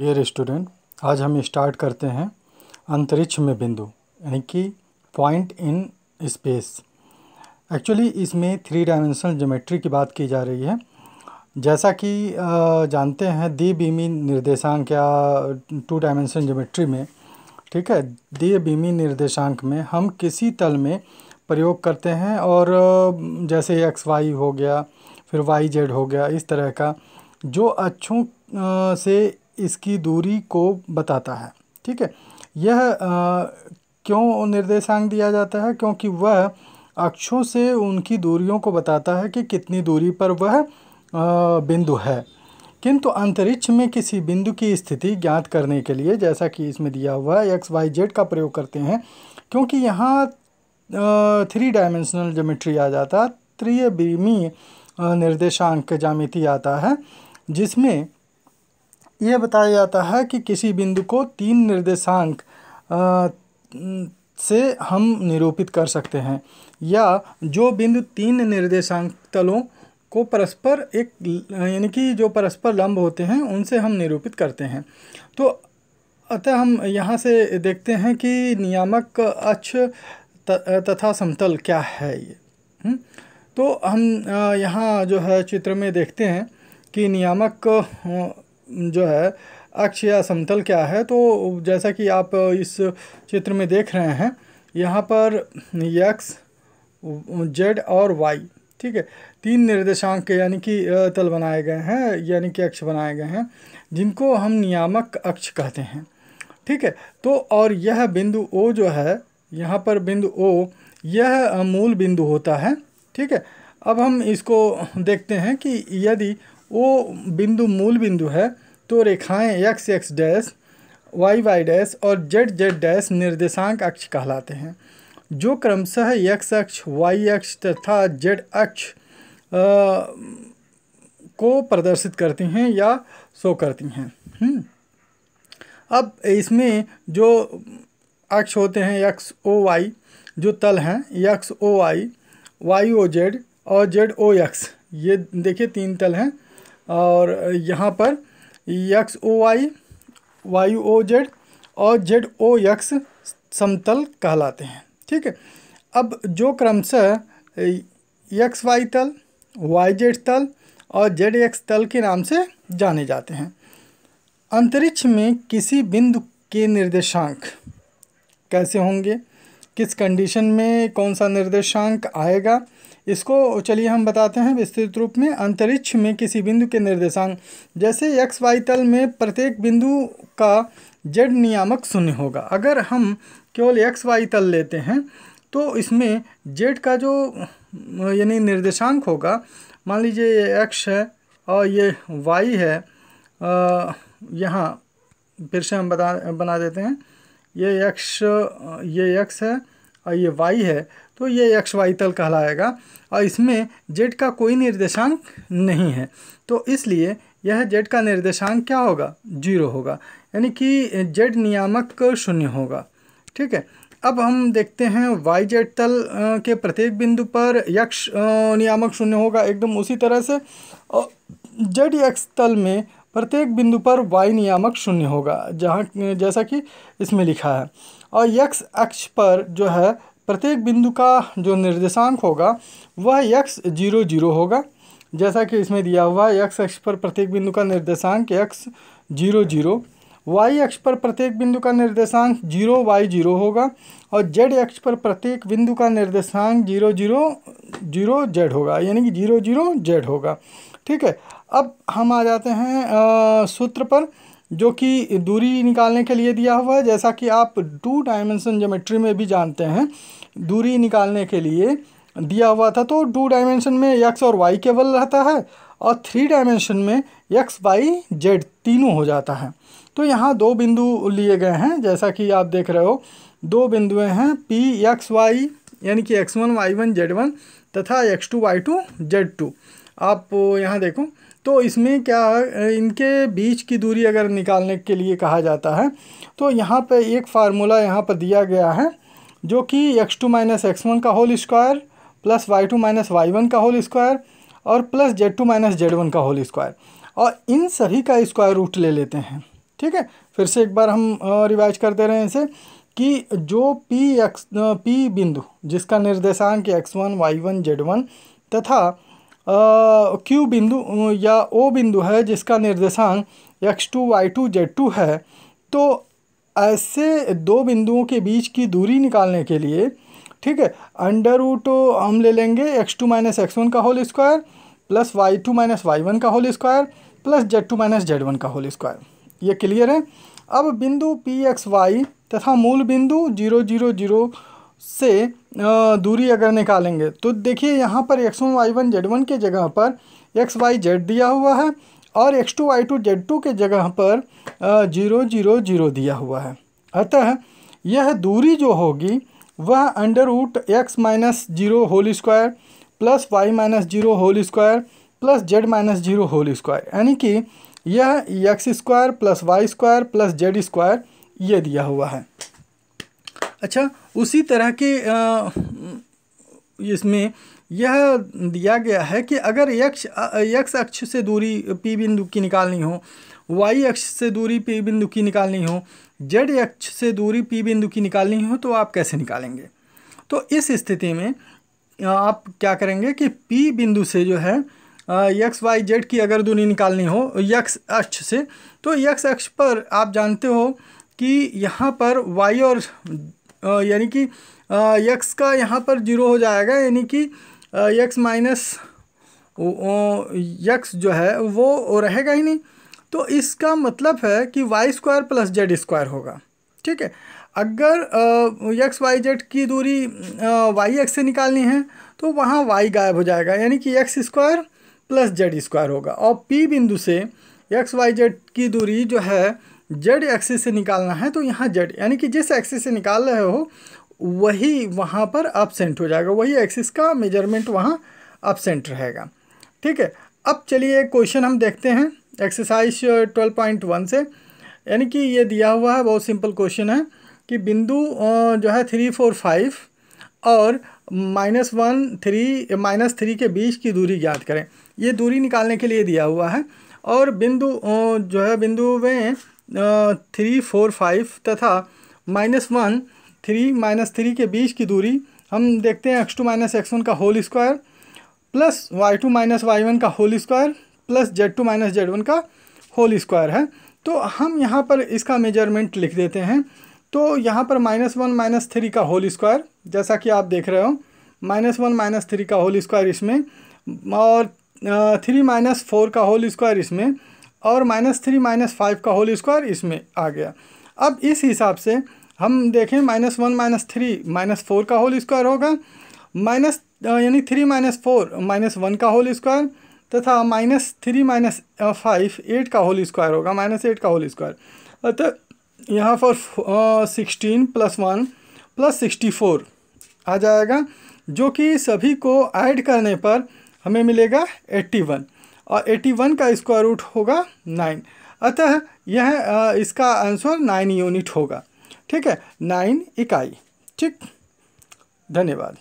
Dear student आज हम start करते हैं अंतरिक्ष में बिंदु यानी कि पॉइंट इन स्पेस एक्चुअली इसमें थ्री डायमेंशनल ज्योमेट्री की बात की जा रही है जैसा कि जानते हैं दी बीमी निर्देशांक या टू डायमेंशनल ज्योमेट्री में ठीक है दी बीमी निर्देशांक में हम किसी तल में प्रयोग करते हैं और जैसे एक्स वाई हो गया फिर वाई जेड हो गया इस तरह का जो अच्छों से इसकी दूरी को बताता है ठीक है यह आ, क्यों निर्देशांक दिया जाता है क्योंकि वह अक्षों से उनकी दूरियों को बताता है कि कितनी दूरी पर वह बिंदु है किंतु अंतरिक्ष में किसी बिंदु की स्थिति ज्ञात करने के लिए जैसा कि इसमें दिया हुआ है एक्स वाई जेड का प्रयोग करते हैं क्योंकि यहाँ थ्री डायमेंशनल जोमेट्री आ जाता है त्रिय निर्देशांक जामिति आता है जिसमें यह बताया जाता है कि किसी बिंदु को तीन निर्देशांक से हम निरूपित कर सकते हैं या जो बिंदु तीन निर्देशांक तलों को परस्पर एक यानी कि जो परस्पर लंब होते हैं उनसे हम निरूपित करते हैं तो अतः हम यहाँ से देखते हैं कि नियामक अक्ष तथा समतल क्या है ये हम्म, तो हम यहाँ जो है चित्र में देखते हैं कि नियामक जो है अक्ष या समतल क्या है तो जैसा कि आप इस चित्र में देख रहे हैं यहाँ पर यक्स जेड और वाई ठीक है तीन निर्देशांक यानी कि तल बनाए गए हैं यानी कि अक्ष बनाए गए हैं जिनको हम नियामक अक्ष कहते हैं ठीक है तो और यह बिंदु ओ जो है यहाँ पर बिंदु ओ यह मूल बिंदु होता है ठीक है अब हम इसको देखते हैं कि यदि वो बिंदु मूल बिंदु है तो रेखाएं X X dash Y Y dash और जेड जेड डैश निर्देशांक अक्ष कहलाते हैं जो क्रमशः एक्स अक्ष वाई अक्ष तथा जेड अक्ष को प्रदर्शित करती हैं या शो करती हैं हम्म। अब इसमें जो अक्ष होते हैं एक्स ओ वाई जो तल हैं X O Y Y O Z और जेड ओ एक्स ये देखिए तीन तल हैं और यहाँ पर X O Y Y O Z और जेड ओ यक्स समतल कहलाते हैं ठीक है अब जो क्रमशः यक्स वाई तल वाई जेड तल और जेड एक्स तल के नाम से जाने जाते हैं अंतरिक्ष में किसी बिंदु के निर्देशांक कैसे होंगे किस कंडीशन में कौन सा निर्देशांक आएगा इसको चलिए हम बताते हैं विस्तृत रूप में अंतरिक्ष में किसी बिंदु के निर्देशांक जैसे एक्स वाई तल में प्रत्येक बिंदु का जेड नियामक शून्य होगा अगर हम केवल एक्स वाई तल लेते हैं तो इसमें जेड का जो यानी निर्देशांक होगा मान लीजिए ये एक्स है और ये वाई है यहाँ फिर से हम बता बना देते हैं ये एक्स ये एक्स है और ये वाई है तो ये एक्स वाई तल कहलाएगा और इसमें जेड का कोई निर्देशांक नहीं है तो इसलिए यह जेड का निर्देशांक क्या होगा जीरो होगा यानी कि जेड नियामक शून्य होगा ठीक है अब हम देखते हैं वाई जेड तल के प्रत्येक बिंदु पर यक्ष नियामक शून्य होगा एकदम उसी तरह से और जेड यक्ष तल में प्रत्येक बिंदु पर वाई नियामक शून्य होगा जहाँ जैसा कि इसमें लिखा है और यक्ष अक्ष पर जो है प्रत्येक बिंदु का जो निर्देशांक होगा वह यक्स जीरो जीरो होगा जैसा कि इसमें दिया हुआ है यक्स अक्ष पर प्रत्येक बिंदु का निर्देशांक यक्स जीरो जीरो वाई अक्ष पर प्रत्येक बिंदु का निर्देशांक जीरो वाई जीरो होगा और जेड अक्ष पर प्रत्येक बिंदु का निर्देशांक जीरो जीरो जीरो जेड होगा यानी कि जीरो जीरो जेड होगा ठीक है अब हम आ जाते हैं सूत्र पर जो कि दूरी निकालने के लिए दिया हुआ है जैसा कि आप टू डायमेंशन जोमेट्री में भी जानते हैं दूरी निकालने के लिए दिया हुआ था तो टू डायमेंशन में एक्स और वाई केवल रहता है और थ्री डायमेंशन में एक्स वाई जेड तीनों हो जाता है तो यहाँ दो बिंदु लिए गए हैं जैसा कि आप देख रहे हो दो बिंदुए हैं पी एक्स वाई यानी कि X one Y one Z one तथा X two Y two Z two आप यहाँ देखो तो इसमें क्या इनके बीच की दूरी अगर निकालने के लिए कहा जाता है तो यहाँ पर एक फार्मूला यहाँ पर दिया गया है जो कि X two minus x one का whole square plus Y two minus Y one का होल स्क्वायर और plus Z two minus Z one का होल स्क्वायर और इन सभी का स्क्वायर रूट ले लेते हैं ठीक है फिर से एक बार हम रिवाइज करते रहें इसे कि जो पी एक्स पी बिंदु जिसका निर्देशांक X one Y one Z one तथा क्यू बिंदु या ओ बिंदु है जिसका निर्देशांक X two Y two Z two है तो ऐसे दो बिंदुओं के बीच की दूरी निकालने के लिए ठीक है अंडर रूट हम ले लेंगे X two minus x one का whole square plus Y two minus Y one का whole square plus Z two minus Z one का होल स्क्वायर ये क्लियर है अब बिंदु पी एक्स वाई तथा मूल बिंदु जीरो जीरो जीरो से दूरी अगर निकालेंगे तो देखिए यहाँ पर X one Y one Z one के जगह पर एक्स वाई जेड दिया हुआ है और X two Y two Z two के जगह पर जीरो जीरो जीरो दिया हुआ है अतः यह दूरी जो होगी वह under root X minus zero whole square plus Y minus zero whole square plus Z minus zero whole square यानी कि यह X square plus Y square plus Z square ये दिया हुआ है अच्छा उसी तरह के इसमें यह दिया गया है कि अगर यक्ष यक्ष अक्ष से दूरी पी बिंदु की निकालनी हो वाई अक्ष से दूरी पी बिंदु की निकालनी हो जेड अक्ष से दूरी पी बिंदु की निकालनी हो तो आप कैसे निकालेंगे तो इस स्थिति में आप क्या करेंगे कि पी बिंदु से जो है यक्स वाई जेड की अगर दूरी निकालनी हो यक्स अक्ष से तो यक्स अक्ष पर आप जानते हो कि यहाँ पर वाई और यानी कि एक्स का यहाँ पर जीरो हो जाएगा यानी कि एक्स माइनस यक्स जो है वो रहेगा ही नहीं तो इसका मतलब है कि Y square plus Z square होगा ठीक है अगर एक्स वाई जेड की दूरी वाई एक्स से निकालनी है तो वहाँ वाई गायब हो जाएगा यानी कि X square plus Z square होगा और पी बिंदु से एक्स वाई जेड की दूरी जो है जेड एक्सिस से निकालना है तो यहाँ जेड यानी कि जिस एक्सिस से निकाल रहे हो वही वहाँ पर अपसेंट हो जाएगा वही एक्सिस का मेजरमेंट वहाँ अपसेंट रहेगा ठीक है अब चलिए क्वेश्चन हम देखते हैं एक्सरसाइज ट्वेल्व पॉइंट वन से यानी कि ये दिया हुआ है बहुत सिंपल क्वेश्चन है कि बिंदु जो है थ्री फोर फाइव और minus one three minus three के बीच की दूरी ज्ञात करें ये दूरी निकालने के लिए दिया हुआ है और बिंदु जो है बिंदु में थ्री फोर फाइव तथा minus one three minus three के बीच की दूरी हम देखते हैं x two minus x one का whole square plus Y two minus Y one का whole square plus Z two minus Z one का होल स्क्वायर है तो हम यहाँ पर इसका मेजरमेंट लिख देते हैं तो यहाँ पर माइनस वन माइनस थ्री का होल स्क्वायर जैसा कि आप देख रहे हो माइनस वन माइनस थ्री का होल स्क्वायर इसमें और थ्री माइनस फोर का होल स्क्वायर इसमें और माइनस थ्री माइनस फाइव का होल स्क्वायर इसमें आ गया अब इस हिसाब से हम देखें minus one minus three minus four का होल स्क्वायर होगा माइनस यानी three minus four minus one का होल स्क्वायर तथा minus three minus five eight का होल स्क्वायर होगा माइनस एट का होल स्क्वायर अतः यहाँ पर sixteen plus one plus sixty four आ जाएगा जो कि सभी को ऐड करने पर हमें मिलेगा एट्टी वन और एटी वन का स्क्वायर रूट होगा नाइन अतः यह इसका आंसर नाइन यूनिट होगा ठीक है नाइन इकाई ठीक धन्यवाद